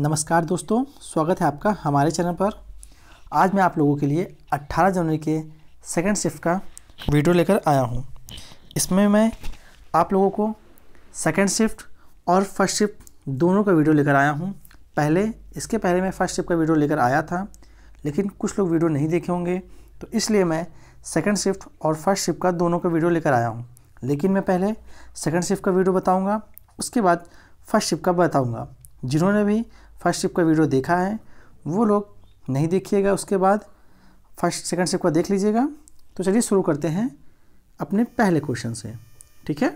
नमस्कार दोस्तों स्वागत है आपका हमारे चैनल पर आज मैं आप लोगों के लिए 18 जनवरी के सेकंड शिफ्ट का वीडियो लेकर आया हूं। इसमें मैं आप लोगों को सेकंड शिफ्ट और फर्स्ट शिफ्ट दोनों का वीडियो लेकर आया हूं। पहले इसके पहले मैं फ़र्स्ट शिफ्ट का वीडियो लेकर आया था लेकिन कुछ लोग वीडियो नहीं देखे होंगे तो इसलिए मैं सेकेंड शिफ्ट और फर्स्ट शिफ्ट का दोनों का वीडियो लेकर आया हूँ लेकिन मैं पहले सेकेंड शिफ्ट का वीडियो बताऊँगा उसके बाद फर्स्ट शिफ्ट का बताऊँगा जिन्होंने भी फर्स्ट शिप का वीडियो देखा है वो लोग नहीं देखिएगा उसके बाद फर्स्ट सेकंड शिप का देख लीजिएगा तो चलिए शुरू करते हैं अपने पहले क्वेश्चन से ठीक है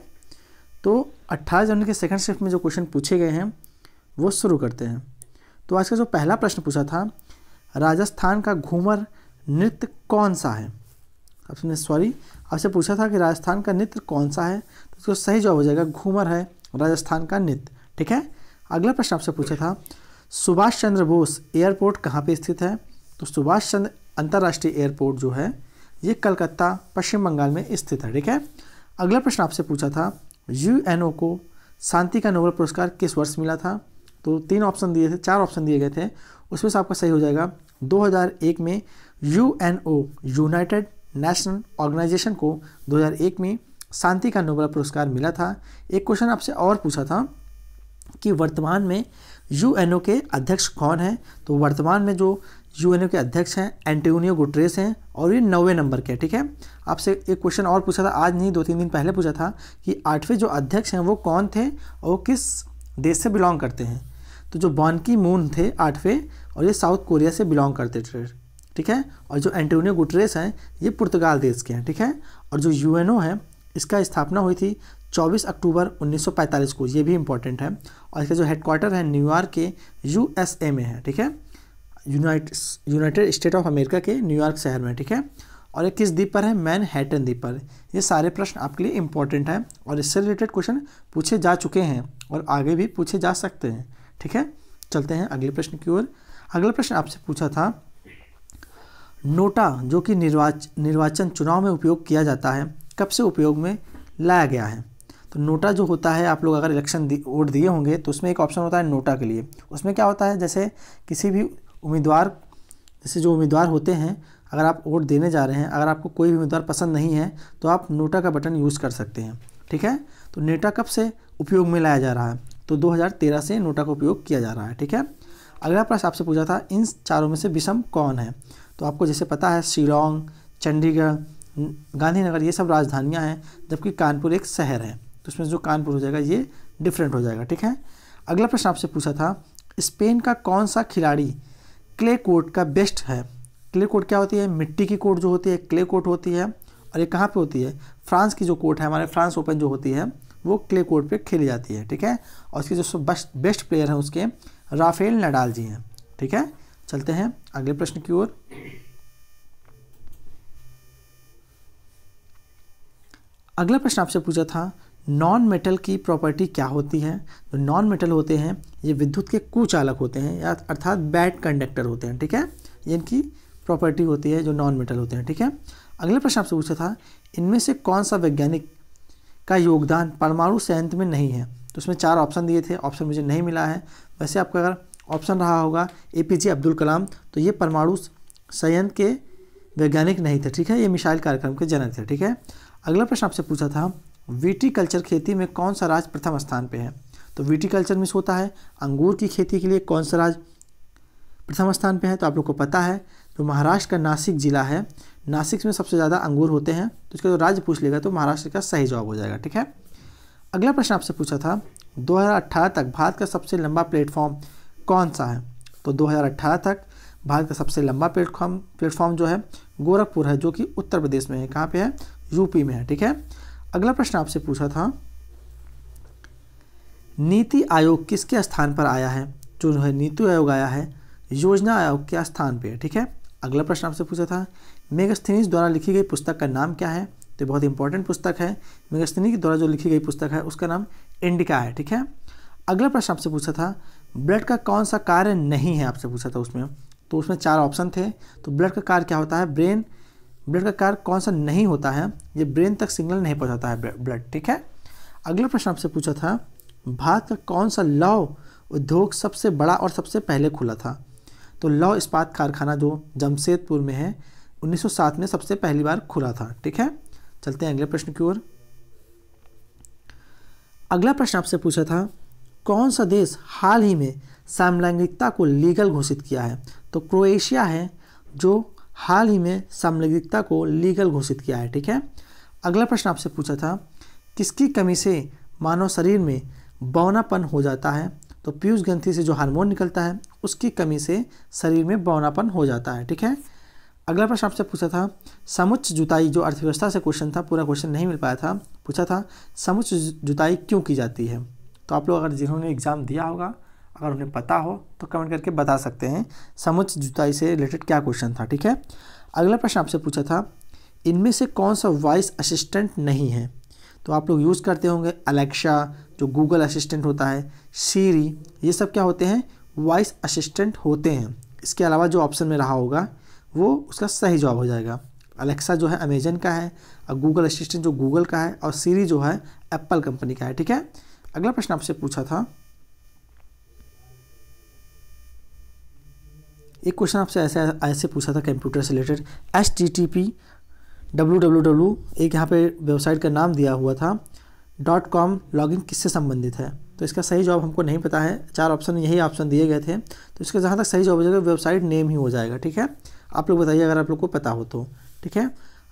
तो 28 जनवरी के सेकंड शिफ्ट में जो क्वेश्चन पूछे गए हैं वो शुरू करते हैं तो आज का जो पहला प्रश्न पूछा था राजस्थान का घूमर नृत्य कौन सा है आपने सॉरी आपसे पूछा था कि राजस्थान का नृत्य कौन सा है तो उसको सही जवाब हो जाएगा घूमर है राजस्थान का नृत्य ठीक है अगला प्रश्न आपसे पूछा था सुभाष चंद्र बोस एयरपोर्ट कहाँ पे स्थित है तो सुभाष चंद्र अंतर्राष्ट्रीय एयरपोर्ट जो है ये कलकत्ता पश्चिम बंगाल में स्थित है ठीक है अगला प्रश्न आपसे पूछा था यूएनओ को शांति का नोबल पुरस्कार किस वर्ष मिला था तो तीन ऑप्शन दिए थे चार ऑप्शन दिए गए थे उसमें से आपका सही हो जाएगा 2001 में यूएनओ यूनाइटेड नेशनल ऑर्गेनाइजेशन को 2001 में शांति का नोबल पुरस्कार मिला था एक क्वेश्चन आपसे और पूछा था कि वर्तमान में यूएनओ के अध्यक्ष कौन हैं तो वर्तमान में जो यूएनओ के अध्यक्ष हैं एंटोनियो गुटरेस हैं और ये नौवे नंबर के ठीक है आपसे एक क्वेश्चन और पूछा था आज नहीं दो तीन दिन पहले पूछा था कि आठवें जो अध्यक्ष हैं वो कौन थे और वो किस देश से बिलोंग करते हैं तो जो बॉनकी मून थे आठवें और ये साउथ कोरिया से बिलोंग करते थे ठीक है और जो एंटोनियो गुटरेस हैं ये पुर्तगाल देश के हैं ठीक है और जो यूएनओ है इसका स्थापना हुई थी 24 अक्टूबर 1945 को ये भी इम्पोर्टेंट है और इसका जो हेडक्वार्टर है न्यूयॉर्क के यूएसए में है ठीक है United United State of America के न्यूयॉर्क शहर में ठीक है और एक किस द्वीप पर है मैन हैटन द्वीप पर ये सारे प्रश्न आपके लिए इम्पोर्टेंट हैं और इससे रिलेटेड क्वेश्चन पूछे जा चुके हैं और आगे भी पूछे जा सकते हैं ठीक है चलते हैं अगले प्रश्न की ओर अगला प्रश्न आपसे पूछा था नोटा जो कि निर्वाच निर्वाचन चुनाव में उपयोग किया जाता है कब से उपयोग में लाया गया है तो नोटा जो होता है आप लोग अगर इलेक्शन वोट दिए होंगे तो उसमें एक ऑप्शन होता है नोटा के लिए उसमें क्या होता है जैसे किसी भी उम्मीदवार जैसे जो उम्मीदवार होते हैं अगर आप वोट देने जा रहे हैं अगर आपको कोई भी उम्मीदवार पसंद नहीं है तो आप नोटा का बटन यूज़ कर सकते हैं ठीक है तो नेटा कब से उपयोग में लाया जा रहा है तो 2013 से नोटा का उपयोग किया जा रहा है ठीक है अगला प्रश्न आपसे पूछा था इन चारों में से विषम कौन है तो आपको जैसे पता है शिलोंग चंडीगढ़ गांधीनगर ये सब राजधानियाँ हैं जबकि कानपुर एक शहर है तो इसमें जो कानपुर हो जाएगा ये डिफरेंट हो जाएगा ठीक है अगला प्रश्न आपसे पूछा था स्पेन का कौन सा खिलाड़ी क्ले कोर्ट का बेस्ट है क्ले कोर्ट क्या होती है मिट्टी की कोर्ट जो होती है क्ले कोर्ट होती है और ये कहाँ पे होती है फ्रांस की जो कोर्ट है हमारे फ्रांस ओपन जो होती है वो क्ले कोर्ट पे खेली जाती है ठीक है और उसके जो बेस्ट बेस्ट प्लेयर हैं उसके राफेल नडाल जी हैं ठीक है चलते हैं अगले प्रश्न की ओर अगला प्रश्न आपसे पूछा था नॉन मेटल की प्रॉपर्टी क्या होती है तो नॉन मेटल होते हैं ये विद्युत के कुचालक होते हैं या अर्थात बैड कंडक्टर होते हैं ठीक है इनकी प्रॉपर्टी होती है जो नॉन मेटल होते हैं ठीक है अगला प्रश्न आपसे पूछा था इनमें से कौन सा वैज्ञानिक का योगदान परमाणु संयंत्र में नहीं है तो उसमें चार ऑप्शन दिए थे ऑप्शन मुझे नहीं मिला है वैसे आपका अगर ऑप्शन रहा होगा ए पी जे अब्दुल कलाम तो ये परमाणु संयंत्र के वैज्ञानिक नहीं थे ठीक है ये मिसाइल कार्यक्रम के जनक थे ठीक है अगला प्रश्न आपसे पूछा था विटीकल्चर खेती में कौन सा राज्य प्रथम स्थान पे है तो विटीकल्चर में होता है अंगूर की खेती के लिए कौन सा राज्य प्रथम स्थान पे है तो आप लोग को पता है जो तो महाराष्ट्र का नासिक जिला है नासिक में सबसे ज़्यादा अंगूर होते हैं तो इसका जो राज्य पूछ लेगा तो महाराष्ट्र का सही जवाब हो जाएगा ठीक है अगला प्रश्न आपसे पूछा था दो तक भारत का सबसे लंबा प्लेटफॉर्म कौन सा है तो दो तक भारत का सबसे लंबा प्लेटफॉर्म प्लेटफॉर्म जो है गोरखपुर है जो कि उत्तर प्रदेश में है कहाँ पे है यूपी में है ठीक है अगला प्रश्न आपसे पूछा था नीति आयोग किसके स्थान पर आया है जो है नीति आयोग आया है योजना आयोग के स्थान पे ठीक है अगला प्रश्न आपसे पूछा था मेगास्थनीज द्वारा लिखी गई पुस्तक का नाम क्या है तो बहुत इंपॉर्टेंट पुस्तक है मेगस्थनी द्वारा जो लिखी गई पुस्तक है उसका नाम इंडिका है ठीक है अगला प्रश्न आपसे पूछा था ब्लड का कौन सा कार्य नहीं है आपसे पूछा था उसमें तो उसमें चार ऑप्शन थे तो ब्लड का कार्य क्या होता है ब्रेन ब्लड का कार्य कौन सा नहीं होता है ये ब्रेन तक सिग्नल नहीं पहुंचाता है ब्लड ठीक है अगला प्रश्न आपसे पूछा था भारत का कौन सा लौ उद्योग सबसे बड़ा और सबसे पहले खुला था तो लौ इस्पात कारखाना जो जमशेदपुर में है 1907 में सबसे पहली बार खुला था ठीक है चलते हैं अगले प्रश्न की ओर अगला प्रश्न आपसे पूछा था कौन सा देश हाल ही में समलैंगिकता को लीगल घोषित किया है तो क्रोएशिया है जो हाल ही में समलैंगिकता को लीगल घोषित किया है ठीक है अगला प्रश्न आपसे पूछा था किसकी कमी से मानव शरीर में बौनापन हो जाता है तो पीयूष ग्रंथि से जो हार्मोन निकलता है उसकी कमी से शरीर में बौनापन हो जाता है ठीक है अगला प्रश्न आपसे पूछा था समुच्च जुताई जो अर्थव्यवस्था से क्वेश्चन था पूरा क्वेश्चन नहीं मिल पाया था पूछा था समुच्च जुताई क्यों की जाती है तो आप लोग अगर जिन्होंने एग्ज़ाम दिया होगा अगर उन्हें पता हो तो कमेंट करके बता सकते हैं समुच जुताई से रिलेटेड क्या क्वेश्चन था ठीक है अगला प्रश्न आपसे पूछा था इनमें से कौन सा वॉइस असिस्टेंट नहीं है तो आप लोग यूज़ करते होंगे अलेक्शा जो गूगल असिस्टेंट होता है सीरी ये सब क्या होते हैं वॉइस असिस्टेंट होते हैं इसके अलावा जो ऑप्शन में रहा होगा वो उसका सही जवाब हो जाएगा अलेक्सा जो है अमेजन का है और गूगल असिस्टेंट जो गूगल का है और सीरी जो है एप्पल कंपनी का है ठीक है अगला प्रश्न आपसे पूछा था एक क्वेश्चन आपसे ऐसे ऐसे पूछा था कंप्यूटर से related H T T P W W W एक यहाँ पे वेबसाइट का नाम दिया हुआ था डॉट कॉम लॉगिन किससे संबंधित है तो इसका सही जवाब हमको नहीं पता है चार ऑप्शन यही ऑप्शन दिए गए थे तो इसका जहाँ तक सही जवाब हो जाएगा वेबसाइट नेम ही हो जाएगा ठीक है आप लोग बताइए अगर आप लोग को पता हो तो ठीक है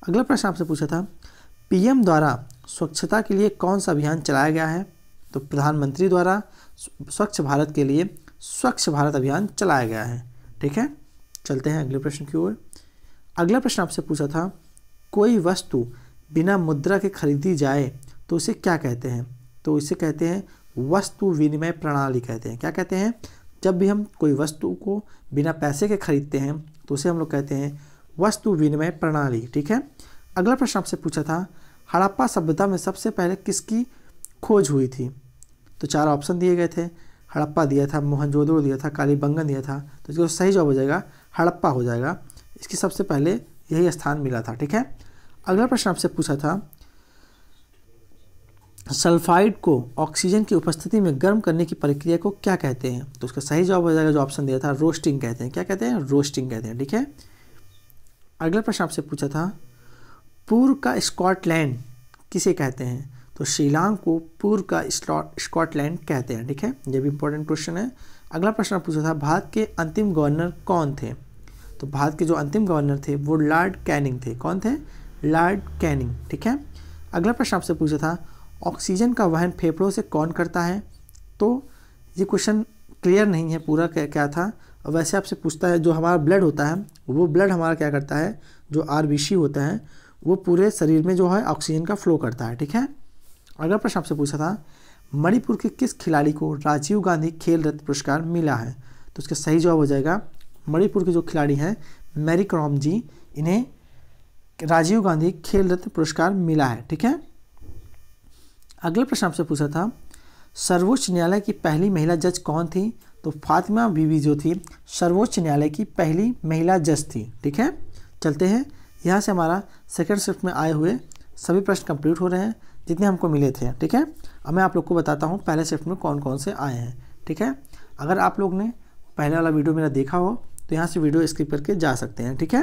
अगला प्रश्न आपसे पूछा था पीएम द्वारा स्वच्छता के लिए कौन सा अभियान चलाया गया है तो प्रधानमंत्री द्वारा स्वच्छ भारत के लिए स्वच्छ भारत अभियान चलाया गया है ठीक है चलते हैं अगले प्रश्न की ओर अगला प्रश्न आपसे पूछा था कोई वस्तु बिना मुद्रा के खरीदी जाए तो उसे क्या कहते हैं तो इसे कहते हैं वस्तु विनिमय प्रणाली कहते हैं क्या कहते हैं जब भी हम कोई वस्तु को बिना पैसे के खरीदते हैं तो उसे हम लोग कहते हैं वस्तु विनिमय प्रणाली ठीक है अगला प्रश्न आपसे पूछा था हड़प्पा सभ्यता में सबसे पहले किसकी खोज हुई थी तो चार ऑप्शन दिए गए थे हड़प्पा दिया था मोहनजोदड़ो दिया था कालीबंगन दिया था तो इसका सही जवाब हो जाएगा हड़प्पा हो जाएगा इसकी सबसे पहले यही स्थान मिला था ठीक है अगला प्रश्न आपसे पूछा था सल्फाइड को ऑक्सीजन की उपस्थिति में गर्म करने की प्रक्रिया को क्या कहते हैं तो उसका सही जवाब हो जाएगा जो ऑप्शन दिया था रोस्टिंग कहते हैं क्या कहते हैं रोस्टिंग कहते हैं ठीक है अगला प्रश्न आपसे पूछा था पूर्व का स्कॉटलैंड किसे कहते हैं तो शिलांग को पूर्व का स्कॉटलैंड कहते हैं ठीक है ये भी इंपॉर्टेंट क्वेश्चन है अगला प्रश्न पूछा था भारत के अंतिम गवर्नर कौन थे तो भारत के जो अंतिम गवर्नर थे वो लॉर्ड कैनिंग थे कौन थे लॉर्ड कैनिंग ठीक है अगला प्रश्न आपसे पूछा था ऑक्सीजन का वहन फेफड़ों से कौन करता है तो ये क्वेश्चन क्लियर नहीं है पूरा क्या क्या था वैसे आपसे पूछता है जो हमारा ब्लड होता है वो ब्लड हमारा क्या करता है जो आर होता है वो पूरे शरीर में जो है ऑक्सीजन का फ्लो करता है ठीक है अगला प्रश्न आपसे पूछा था मणिपुर के किस खिलाड़ी को राजीव गांधी खेल रत्न पुरस्कार मिला है तो उसका सही जवाब हो जाएगा मणिपुर के जो खिलाड़ी हैं मैरी क्रॉम जी इन्हें राजीव गांधी खेल रत्न पुरस्कार मिला है ठीक है अगला प्रश्न आपसे पूछा था सर्वोच्च न्यायालय की पहली महिला जज कौन थी तो फातिमा बीवी जो थी सर्वोच्च न्यायालय की पहली महिला जज थी ठीक है चलते हैं यहाँ से हमारा सेकेंड शिफ्ट में आए हुए सभी प्रश्न कंप्लीट हो रहे हैं जितने हमको मिले थे ठीक है अब मैं आप लोग को बताता हूँ पहले शिफ्ट में कौन कौन से आए हैं ठीक है अगर आप लोग ने पहले वाला वीडियो मेरा देखा हो तो यहाँ से वीडियो स्किप करके जा सकते हैं ठीक है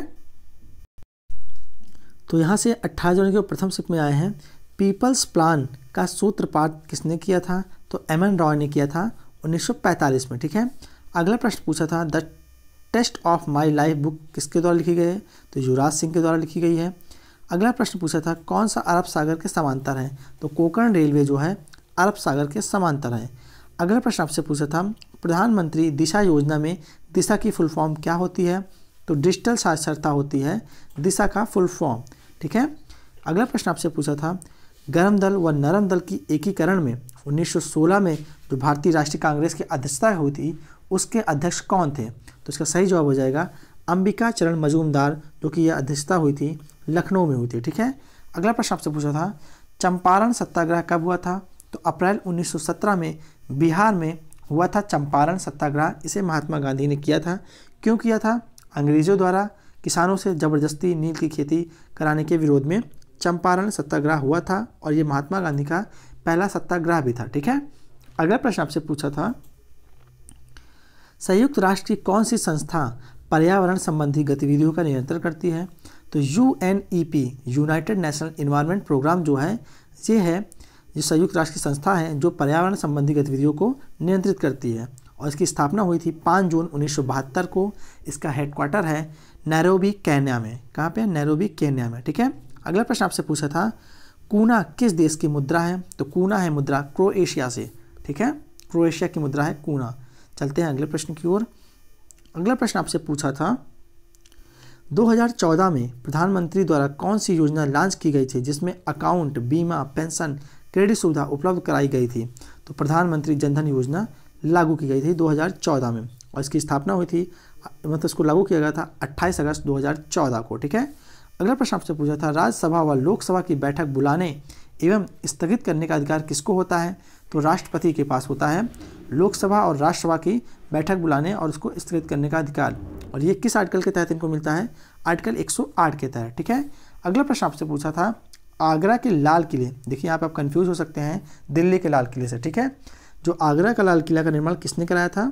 तो यहाँ से अट्ठाईस जनवरी के प्रथम शिफ्ट में आए हैं पीपल्स प्लान का सूत्रपात किसने किया था तो एम एन रॉय ने किया था 1945 में ठीक है अगला प्रश्न पूछा था the test of my life book किसके द्वारा लिखी गई है तो युवराज सिंह के द्वारा लिखी गई है अगला प्रश्न पूछा था कौन सा अरब सागर के समांतर है तो कोकण रेलवे जो है अरब सागर के समांतर है अगला प्रश्न आपसे पूछा था प्रधानमंत्री दिशा योजना में दिशा की फुल फॉर्म क्या होती है तो डिजिटल साक्षरता होती है दिशा का फुल फॉर्म ठीक है अगला प्रश्न आपसे पूछा था गर्म दल व नरम दल की एकीकरण में 1916 में जो भारतीय राष्ट्रीय कांग्रेस की अध्यक्षता हुई थी उसके अध्यक्ष कौन थे तो इसका सही जवाब हो जाएगा अंबिका चरण मजूमदार जो कि यह अध्यक्षता हुई थी लखनऊ में हुई थी ठीक है अगला प्रश्न आपसे पूछा था चंपारण सत्याग्रह कब हुआ था तो अप्रैल 1917 में बिहार में हुआ था चंपारण सत्याग्रह इसे महात्मा गांधी ने किया था क्यों किया था अंग्रेजों द्वारा किसानों से ज़बरदस्ती नील की खेती कराने के विरोध में चंपारण सत्याग्रह हुआ था और ये महात्मा गांधी का पहला सत्याग्रह भी था ठीक है अगला प्रश्न आपसे पूछा था संयुक्त राष्ट्र की कौन सी संस्था पर्यावरण संबंधी गतिविधियों का नियंत्रण करती है तो U N E P United National environment programme जो है ये है जो संयुक्त राष्ट्र की संस्था है जो पर्यावरण संबंधी गतिविधियों को नियंत्रित करती है और इसकी स्थापना हुई थी पाँच जून उन्नीस को इसका हेडक्वार्टर है नैरोबी कैन्या में कहाँ पे नैरोबी केन्या में ठीक है अगला प्रश्न आपसे पूछा था कूना किस देश की मुद्रा है तो कूना है मुद्रा क्रोएशिया से ठीक है क्रोएशिया की मुद्रा है कूना चलते हैं अगले प्रश्न की ओर अगला प्रश्न आपसे पूछा था 2014 में प्रधानमंत्री द्वारा कौन सी योजना लॉन्च की गई थी जिसमें अकाउंट बीमा पेंशन क्रेडिट सुविधा उपलब्ध कराई गई थी तो प्रधानमंत्री जनधन योजना लागू की गई थी 2014 में और इसकी स्थापना हुई थी मतलब इसको लागू किया गया था 28 अगस्त 2014 को ठीक है अगला प्रश्न आपसे पूछा था राज्यसभा व लोकसभा की बैठक बुलाने एवं स्थगित करने का अधिकार किसको होता है तो राष्ट्रपति के पास होता है लोकसभा और राष्ट्रसभा की बैठक बुलाने और उसको स्थगित करने का अधिकार और ये किस आर्टिकल के तहत इनको मिलता है आर्टिकल 108 के तहत ठीक है अगला प्रश्न आपसे पूछा था आगरा के लाल किले देखिए यहाँ पर आप कन्फ्यूज़ हो सकते हैं दिल्ली के लाल किले से ठीक है जो आगरा का लाल किला का निर्माण किसने कराया था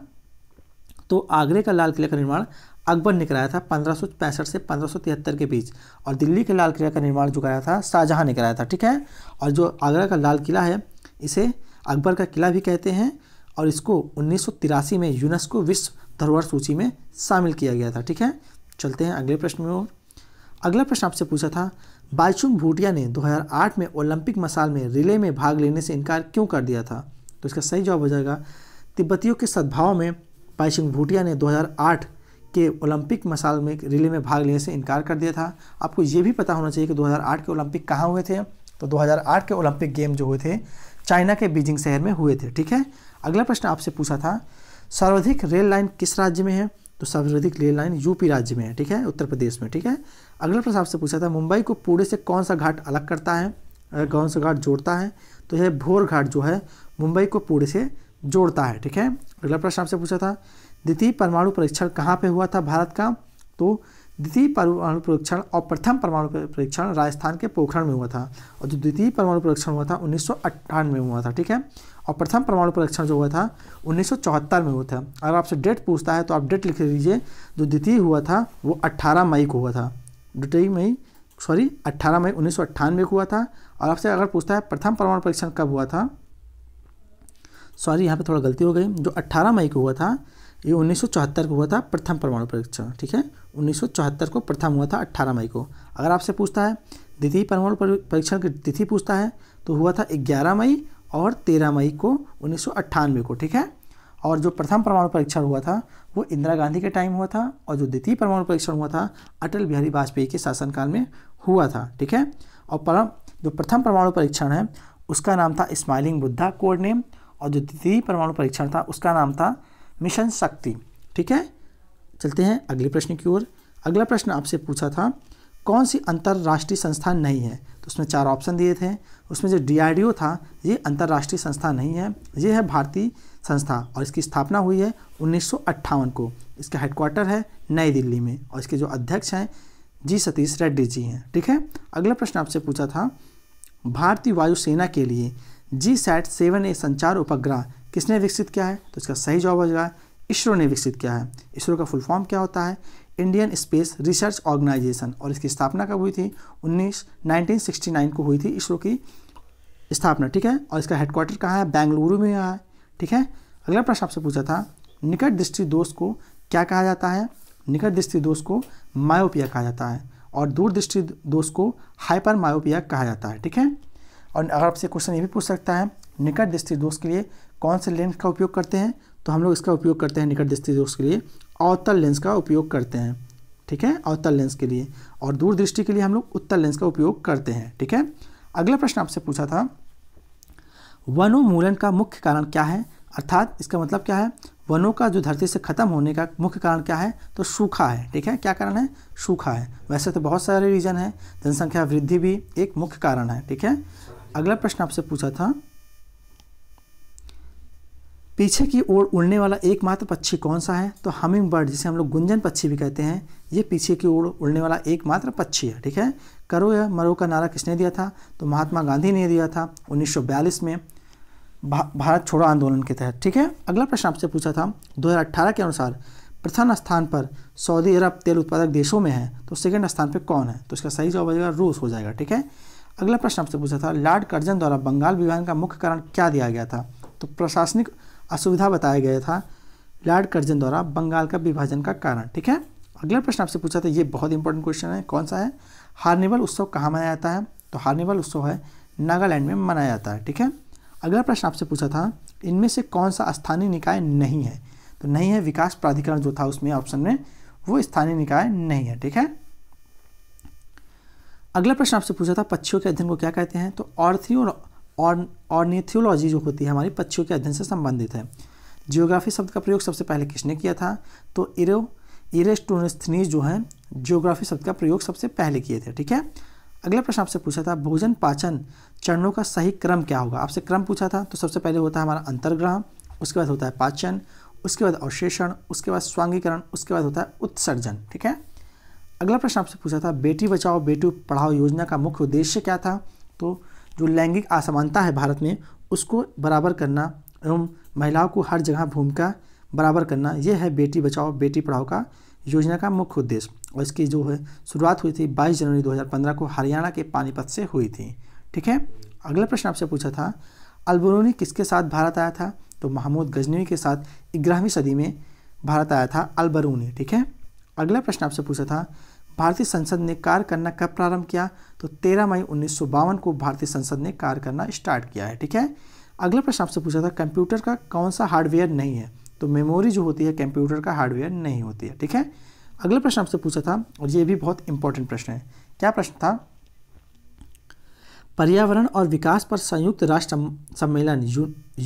तो आगरे का लाल किले का निर्माण अकबर ने कराया था पंद्रह से पंद्रह के बीच और दिल्ली के लाल किला का निर्माण जो कराया था शाहजहाँ ने कराया था ठीक है और जो आगरा का लाल किला है इसे अकबर का किला भी कहते हैं और इसको उन्नीस में यूनेस्को विश्व धरोहर सूची में शामिल किया गया था ठीक है चलते हैं अगले प्रश्न में और अगला प्रश्न आपसे पूछा था बालचुम भूटिया ने 2008 में ओलंपिक मसाल में रिले में भाग लेने से इनकार क्यों कर दिया था तो इसका सही जवाब हो जाएगा तिब्बतियों के सद्भाव में बालचुम भूटिया ने 2008 के ओलंपिक मसाल में रिले में भाग लेने से इनकार कर दिया था आपको ये भी पता होना चाहिए कि 2008 के ओलंपिक कहाँ हुए थे तो 2008 के ओलंपिक गेम जो हुए थे चाइना के बीजिंग शहर में हुए थे ठीक है अगला प्रश्न आपसे पूछा था सर्वाधिक रेल लाइन किस राज्य में है तो सर्वाधिक रेल लाइन यूपी राज्य में है ठीक है उत्तर प्रदेश में ठीक है अगला प्रश्न आपसे पूछा था मुंबई को पूरे से कौन सा घाट अलग करता है कौन सा घाट जोड़ता है तो यह भोर घाट जो है मुंबई को पूरे से जोड़ता है ठीक है अगला प्रश्न आपसे पूछा था द्वितीय परमाणु परीक्षण कहाँ पे हुआ था भारत का तो द्वितीय परमाणु परीक्षण और प्रथम परमाणु परीक्षण राजस्थान के पोखरण में हुआ था और जो द्वितीय परमाणु परीक्षण हुआ था उन्नीस में हुआ था ठीक है और प्रथम परमाणु परीक्षण जो हुआ था उन्नीस में हुआ था अगर आपसे डेट पूछता है तो आप डेट लिख लीजिए जो द्वितीय हुआ था वो अट्ठारह मई को हुआ था द्वितीय मई सॉरी अट्ठारह मई उन्नीस को हुआ था और आपसे अगर पूछता है प्रथम परमाणु परीक्षण कब हुआ था सॉरी यहाँ पर थोड़ा गलती हो गई जो अट्ठारह मई को हुआ था ये 1974 को हुआ था प्रथम परमाणु परीक्षण ठीक है 1974 को प्रथम हुआ था 18 मई को अगर आपसे पूछता है द्वितीय परमाणु परीक्षण की तिथि पूछता है तो हुआ था 11 मई और 13 मई को उन्नीस को ठीक है और जो प्रथम परमाणु परीक्षण हुआ था वो इंदिरा गांधी के टाइम हुआ था और जो द्वितीय परमाणु परीक्षण हुआ था अटल बिहारी वाजपेयी के शासनकाल में हुआ था ठीक है और परम जो प्रथम परमाणु परीक्षण है उसका नाम था स्माइलिंग बुद्धा कोड नेम और जो द्वितीय परमाणु परीक्षण था उसका नाम था मिशन शक्ति ठीक है चलते हैं अगले प्रश्न की ओर अगला प्रश्न आपसे पूछा था कौन सी अंतर्राष्ट्रीय संस्था नहीं है तो उसमें चार ऑप्शन दिए थे उसमें जो डी था ये अंतर्राष्ट्रीय संस्था नहीं है ये है भारतीय संस्था और इसकी स्थापना हुई है उन्नीस को इसका हेडक्वार्टर है नई दिल्ली में और इसके जो अध्यक्ष हैं जी सतीश रेड्डी जी हैं ठीक है अगला प्रश्न आपसे पूछा था भारतीय वायुसेना के लिए जी सैट सेवन ए संचार उपग्रह किसने विकसित किया है तो इसका सही जवाब हो जाएगा इसरो ने विकसित किया है इसरो का फुल फॉर्म क्या होता है इंडियन स्पेस रिसर्च ऑर्गेनाइजेशन और इसकी स्थापना कब हुई थी उन्नीस 1969 को हुई थी इसरो की स्थापना ठीक है और इसका हेडक्वार्टर कहाँ है बेंगलुरु में यहाँ है ठीक है अगला प्रश्न आपसे पूछा था निकट दृष्टि दोष को क्या कहा जाता है निकट दृष्टि दोष को मायोपिया कहा जाता है और दूर दृष्टि दोष को हाइपर मायोपिया कहा जाता है ठीक है और अगर आपसे क्वेश्चन ये भी पूछ सकता है निकट दृष्टि दोष के लिए कौन से लेंस का उपयोग करते हैं तो हम लोग इसका उपयोग करते हैं निकट दृष्टि दोष के लिए अवतल लेंस का उपयोग करते हैं ठीक है अवतल लेंस के लिए और दूरदृष्टि के लिए हम लोग उत्तर लेंस का उपयोग करते हैं ठीक है अगला प्रश्न आपसे पूछा था वनोन्मूलन का मुख्य कारण क्या है अर्थात इसका मतलब क्या है वनों का जो धरती से खत्म होने का मुख्य कारण क्या है तो सूखा है ठीक है क्या कारण है सूखा है वैसे तो बहुत सारे रीजन है जनसंख्या वृद्धि भी एक मुख्य कारण है ठीक है अगला प्रश्न आपसे पूछा था पीछे की ओर उड़ने वाला एकमात्र पक्षी कौन सा है तो हमिंग बर्ड जिसे हम लोग गुंजन पक्षी भी कहते हैं ये पीछे की ओर उड़ने वाला एकमात्र पक्षी है ठीक है करो या मरो का नारा किसने दिया था तो महात्मा गांधी ने दिया था 1942 में भा, भारत छोड़ो आंदोलन के तहत ठीक है अगला प्रश्न आपसे पूछा था दो के अनुसार प्रथम स्थान पर सऊदी अरब तेल उत्पादक देशों में है तो सेकेंड स्थान पर कौन है तो इसका सही जवाब हो जाएगा रूस हो जाएगा ठीक है अगला प्रश्न आपसे पूछा था लॉर्ड कर्जन द्वारा बंगाल विभाजन का मुख्य कारण क्या दिया गया था तो प्रशासनिक असुविधा बताया गया था लॉर्ड कर्जन द्वारा बंगाल का विभाजन का कारण ठीक है अगला प्रश्न आपसे पूछा था ये बहुत इंपॉर्टेंट क्वेश्चन है कौन सा है हार्निवल उत्सव कहाँ मनाया जाता है तो हार्निवल उत्सव है नागालैंड में मनाया जाता है ठीक है अगला प्रश्न आपसे पूछा था इनमें से कौन सा स्थानीय निकाय नहीं है तो नहीं है विकास प्राधिकरण जो था उसमें ऑप्शन में वो स्थानीय निकाय नहीं है ठीक है अगला प्रश्न आपसे पूछा था पक्षियों के अध्ययन को क्या कहते हैं तो ऑर्थियो और और ऑर्निथियोलॉजी जो होती है हमारी पक्षियों के अध्ययन से संबंधित है जियोग्राफी शब्द का प्रयोग सबसे पहले किसने किया था तो इरो इरेस्टोनिस्थनीज जो है जियोग्राफी शब्द का प्रयोग सबसे पहले किए थे ठीक है अगला प्रश्न आपसे पूछा था भोजन पाचन चरणों का सही क्रम क्या होगा आपसे क्रम पूछा था तो सबसे पहले होता है हमारा अंतर्ग्रह उसके बाद होता है पाचन उसके बाद अवशेषण उसके बाद स्वांगीकरण उसके बाद होता है उत्सर्जन ठीक है अगला प्रश्न आपसे पूछा था बेटी बचाओ बेटी पढ़ाओ योजना का मुख्य उद्देश्य क्या था तो जो लैंगिक असमानता है भारत में उसको बराबर करना एवं महिलाओं को हर जगह भूमिका बराबर करना यह है बेटी बचाओ बेटी पढ़ाओ का योजना का मुख्य उद्देश्य और इसकी जो है शुरुआत हुई थी 22 जनवरी 2015 को हरियाणा के पानीपत से हुई थी ठीक है अगला प्रश्न आपसे पूछा था अलबरूनी किसके साथ भारत आया था तो महमूद गजनवी के साथ ग्यारहवीं सदी में भारत आया था अलबरूनी ठीक है अगला प्रश्न आपसे पूछा था भारतीय संसद ने कार्य करना कब प्रारंभ किया तो 13 मई उन्नीस को भारतीय संसद ने कार्य करना स्टार्ट किया है ठीक है अगला प्रश्न आपसे पूछा था कंप्यूटर का कौन सा हार्डवेयर नहीं है तो मेमोरी जो होती है कंप्यूटर का हार्डवेयर नहीं होती है ठीक है अगला प्रश्न आपसे पूछा था और ये भी बहुत इंपॉर्टेंट प्रश्न है क्या प्रश्न था पर्यावरण और विकास पर संयुक्त राष्ट्र सम्मेलन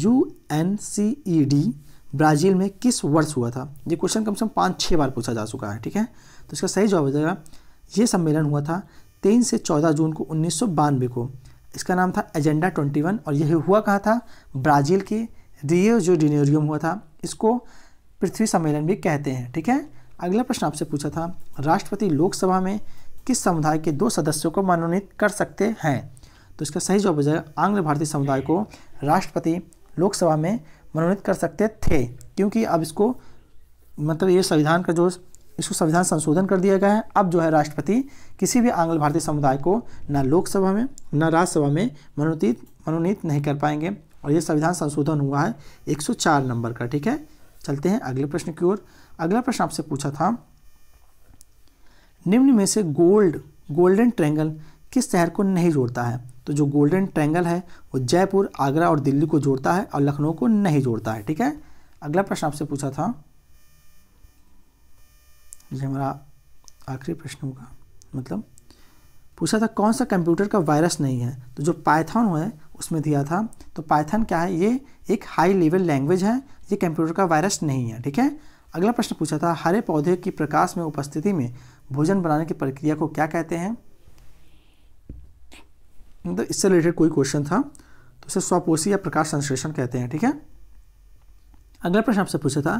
U N C E D e Brazil में किस वर्ष हुआ था ये क्वेश्चन कम से कम पाँच छः बार पूछा जा चुका है ठीक है तो इसका सही जवाब हो जाएगा ये सम्मेलन हुआ था तीन से चौदह जून को उन्नीस को इसका नाम था एजेंडा ट्वेंटी और यह हुआ कहाँ था ब्राज़ील के रियो जो डिनेरियम हुआ था इसको पृथ्वी सम्मेलन भी कहते हैं ठीक है अगला प्रश्न आपसे पूछा था राष्ट्रपति लोकसभा में किस समुदाय के दो सदस्यों को मनोनीत कर सकते हैं तो इसका सही जवाब हो जाएगा आंग्ल भारतीय समुदाय को राष्ट्रपति लोकसभा में मनोनीत कर सकते थे क्योंकि अब इसको मतलब ये संविधान का जो इसको संविधान संशोधन कर दिया गया है अब जो है राष्ट्रपति किसी भी आंग्ल भारतीय समुदाय को न लोकसभा में न राज्यसभा में मनोनीत मनोनीत नहीं कर पाएंगे और ये संविधान संशोधन हुआ है 104 नंबर का ठीक है चलते हैं अगले प्रश्न की ओर अगला प्रश्न आपसे पूछा था निम्न में से गोल्ड गोल्डन ट्रैंगल किस शहर को नहीं जोड़ता है तो जो गोल्डन ट्रैंगल है वो जयपुर आगरा और दिल्ली को जोड़ता है और लखनऊ को नहीं जोड़ता है ठीक है अगला प्रश्न आपसे पूछा था ये हमारा आखिरी प्रश्न होगा मतलब पूछा था कौन सा कंप्यूटर का वायरस नहीं है तो जो पाइथन है उसमें दिया था तो पाइथन क्या है ये एक हाई लेवल लैंग्वेज है ये कंप्यूटर का वायरस नहीं है ठीक है अगला प्रश्न पूछा था हरे पौधे की प्रकाश में उपस्थिति में भोजन बनाने की प्रक्रिया को क्या कहते हैं मतलब इससे रिलेटेड कोई क्वेश्चन था तो इसे स्वपोषी या प्रकाश संश्लेषण कहते हैं ठीक है अगला प्रश्न आपसे पूछा था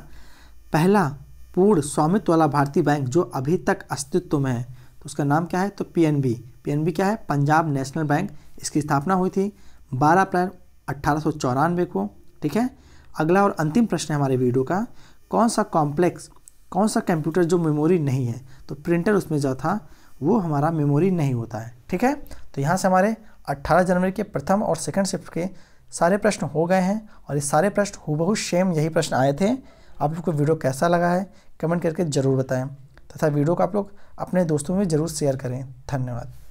पहला पूर्ण स्वामित्व वाला भारतीय बैंक जो अभी तक अस्तित्व में है तो उसका नाम क्या है तो पीएनबी पीएनबी क्या है पंजाब नेशनल बैंक इसकी स्थापना हुई थी 12 अप्रैल अट्ठारह को ठीक है अगला और अंतिम प्रश्न है हमारे वीडियो का कौन सा कॉम्प्लेक्स कौन सा कंप्यूटर जो मेमोरी नहीं है तो प्रिंटर उसमें जो था वो हमारा मेमोरी नहीं होता है ठीक है तो यहाँ से हमारे अट्ठारह जनवरी के प्रथम और सेकेंड शिफ्ट के सारे प्रश्न हो गए हैं और ये सारे प्रश्न बहुत सेम यही प्रश्न आए थे आप लोग को वीडियो कैसा लगा है कमेंट करके ज़रूर बताएं तथा वीडियो को आप लोग अपने दोस्तों में ज़रूर शेयर करें धन्यवाद